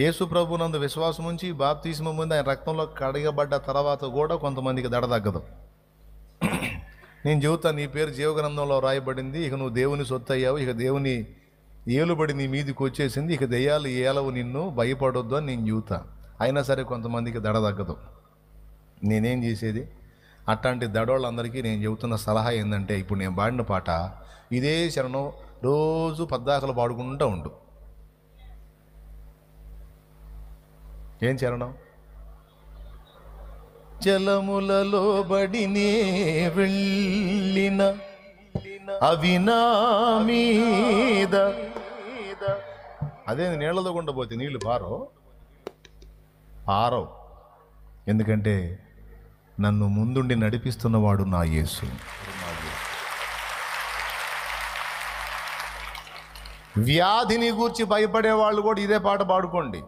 యేసు నందు విశ్వాసం ఉంచి బాప్తీసం ముందు ఆయన రక్తంలో కడగబడ్డ తర్వాత కూడా కొంతమందికి దడ తగ్గదు నేను చెబుతా నీ పేరు జీవగ్రంథంలో రాయబడింది ఇక నువ్వు దేవుని సొత్తు అయ్యావు ఇక దేవుని ఏలుబడి నీ మీదికి వచ్చేసింది ఇక దెయ్యాలు ఏలవు నిన్ను భయపడొద్దు అని నేను చెబుతా అయినా సరే కొంతమందికి దడ తగ్గదు నేనేం చేసేది అట్లాంటి దడోళ్ళందరికీ నేను చెబుతున్న సలహా ఏంటంటే ఇప్పుడు నేను పాడిన పాట ఇదే శరణం రోజు పద్దాకలు పాడుకుంటూ ఉండు ఏం చరణం చలములలో బడినే వెళ్ళిన అవినామీద మీద అదే నీళ్ళలో గుండా పోతే నీళ్లు పారో పారవు ఎందుకంటే నన్ను ముందుండి నడిపిస్తున్నవాడు నా యేసు వ్యాధిని గూర్చి భయపడే వాళ్ళు కూడా ఇదే పాట పాడుకోండి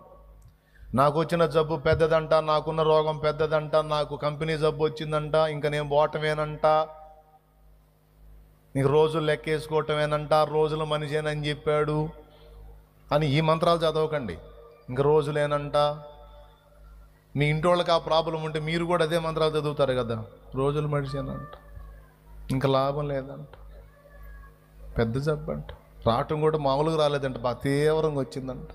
నాకు వచ్చిన జబ్బు పెద్దదంట నాకున్న రోగం పెద్దదంట నాకు కంపెనీ జబ్బు వచ్చిందంట ఇంకా నేను పోవటమేనంట నీకు రోజులు లెక్కేసుకోవటమేనంట రోజులు మనిషేనని చెప్పాడు అని ఈ మంత్రాలు చదవకండి ఇంక రోజులేనంట మీ ఇంటోళ్ళకి ఆ ప్రాబ్లం ఉంటే మీరు కూడా అదే మంత్రాలు చదువుతారు కదా రోజులు మడిచేనంట ఇంకా లాభం లేదంట పెద్ద జబ్బు అంట రావటం కూడా మామూలుగా రాలేదంట బాగా తీవ్రంగా వచ్చిందంట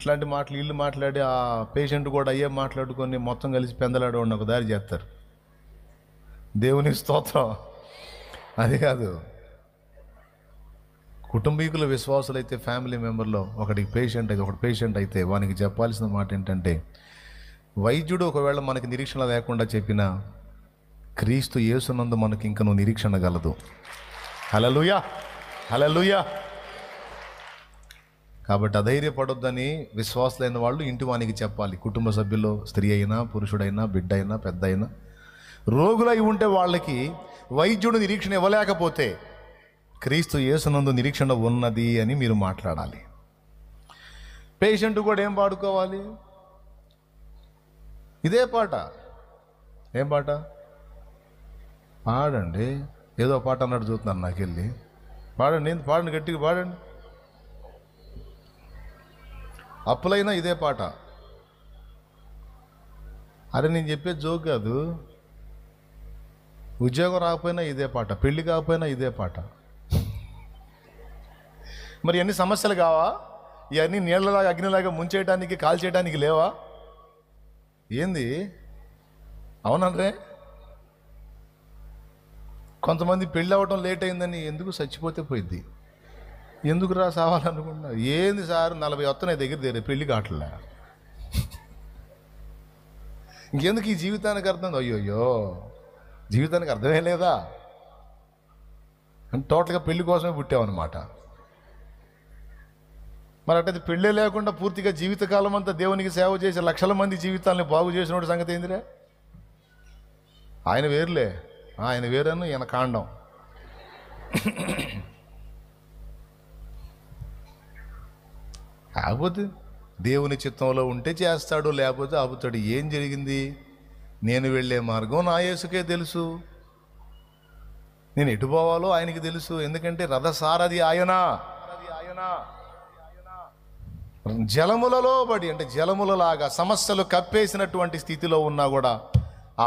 ఇట్లాంటి మాటలు వీళ్ళు మాట్లాడి ఆ పేషెంట్ కూడా అయ్యే మాట్లాడుకొని మొత్తం కలిసి పెందలాడేవాడిని ఒక దారి చేస్తారు దేవుని స్తోత్రం అది కాదు కుటుంబీకుల విశ్వాసులు అయితే ఫ్యామిలీ మెంబర్లో ఒకటి పేషెంట్ అయితే ఒకటి పేషెంట్ అయితే వానికి చెప్పాల్సిన మాట ఏంటంటే వైద్యుడు ఒకవేళ మనకి నిరీక్షణ లేకుండా చెప్పిన క్రీస్తు యేసునందు మనకి ఇంకను నిరీక్షణ గలదు హలలుయా హలలుయా కాబట్టి అధైర్యపడొద్దని విశ్వాసులైన వాళ్ళు ఇంటి వానికి చెప్పాలి కుటుంబ సభ్యుల్లో స్త్రీ అయినా పురుషుడైనా బిడ్డ అయినా పెద్ద అయినా రోగులై ఉంటే వాళ్ళకి వైద్యుడు నిరీక్షణ ఇవ్వలేకపోతే క్రీస్తు యేసునందు నిరీక్షణ ఉన్నది అని మీరు మాట్లాడాలి పేషెంట్ కూడా ఏం పాడుకోవాలి ఇదే పాట ఏం పాట పాడండి ఏదో పాట అన్నట్టు చూస్తున్నాను నాకెళ్ళి పాడండి పాడండి గట్టిగా పాడండి అప్పులైనా ఇదే పాట అరే నేను చెప్పే జోక్ కాదు ఉద్యోగం రాకపోయినా ఇదే పాట పెళ్ళి కాకపోయినా ఇదే పాట మరి అన్ని సమస్యలు కావా ఇవన్నీ నీళ్ళలాగా అగ్నిలాగా ముంచేయడానికి చేయడానికి లేవా ఏంది అవునండ్రే కొంతమంది పెళ్ళి అవ్వడం లేట్ అయిందని ఎందుకు చచ్చిపోతే పోయిద్ది ఎందుకు రా సావాలనుకుంటున్నా ఏంది సార్ నలభై వస్తున్నాయి దగ్గర దగ్గర పెళ్లి కావట్లే ఇంకెందుకు ఈ జీవితానికి అర్థం అయ్యోయ్యో జీవితానికి అర్థమే లేదా అంటే టోటల్గా పెళ్లి కోసమే పుట్టామన్నమాట మరి అట్టయితే పెళ్ళే లేకుండా పూర్తిగా జీవితకాలం అంతా దేవునికి సేవ చేసే లక్షల మంది జీవితాలని బాగు చేసిన సంగతి ఏందిరే ఆయన వేరులే ఆయన వేరను ఈయన కాండం కాకపోతే దేవుని చిత్తంలో ఉంటే చేస్తాడు లేకపోతే ఆపుతాడు ఏం జరిగింది నేను వెళ్ళే మార్గం నా యేసుకే తెలుసు నేను ఎటు పోవాలో ఆయనకి తెలుసు ఎందుకంటే రథసారథి ఆయన జలములలో పడి అంటే జలములలాగా సమస్యలు కప్పేసినటువంటి స్థితిలో ఉన్నా కూడా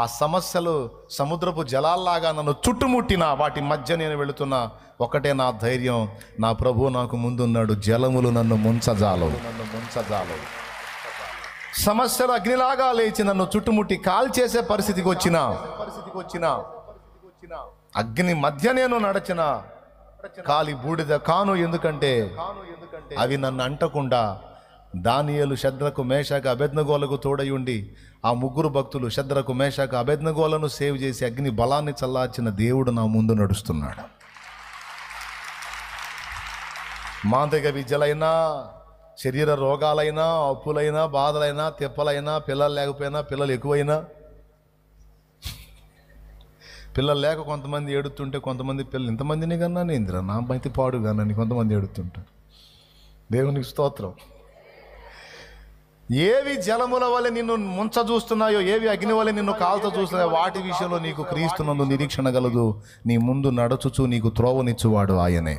ఆ సమస్యలు సముద్రపు జలాల్లాగా నన్ను చుట్టుముట్టిన వాటి మధ్య నేను వెళుతున్నా ఒకటే నా ధైర్యం నా ప్రభు నాకు ముందున్నాడు జలములు నన్ను ముంచజాలవు నన్ను ముంచజాలవు సమస్యలు అగ్నిలాగా లేచి నన్ను చుట్టుముట్టి కాల్చేసే పరిస్థితికి వచ్చిన పరిస్థితికి వచ్చిన అగ్ని మధ్య నేను నడచిన కాలి బూడిద కాను ఎందుకంటే అవి నన్ను అంటకుండా దానియలు శద్రకు మేషాకు అభెజ్ఞగోలకు తోడయుండి ఆ ముగ్గురు భక్తులు శద్రకు మేషాకు అభెజ్ఞగోలను సేవ్ చేసి అగ్ని బలాన్ని చల్లార్చిన దేవుడు నా ముందు నడుస్తున్నాడు మాంత్రిక విద్యలైనా శరీర రోగాలైనా అప్పులైనా బాధలైనా తిప్పలైనా పిల్లలు లేకపోయినా పిల్లలు ఎక్కువైనా పిల్లలు లేక కొంతమంది ఏడుతుంటే కొంతమంది పిల్లలు ఇంతమందిని కన్నా నేను నా మైతి పాడుగా నన్ను కొంతమంది ఏడుతుంటారు దేవునికి స్తోత్రం ఏవి జలముల వల్ల నిన్ను ముంచ చూస్తున్నాయో ఏవి అగ్ని వల్ల నిన్ను కాల్చ చూస్తున్నాయో వాటి విషయంలో నీకు క్రీస్తునందు నిరీక్షణ గలదు నీ ముందు నడుచుచు నీకు త్రోవనిచ్చువాడు ఆయనే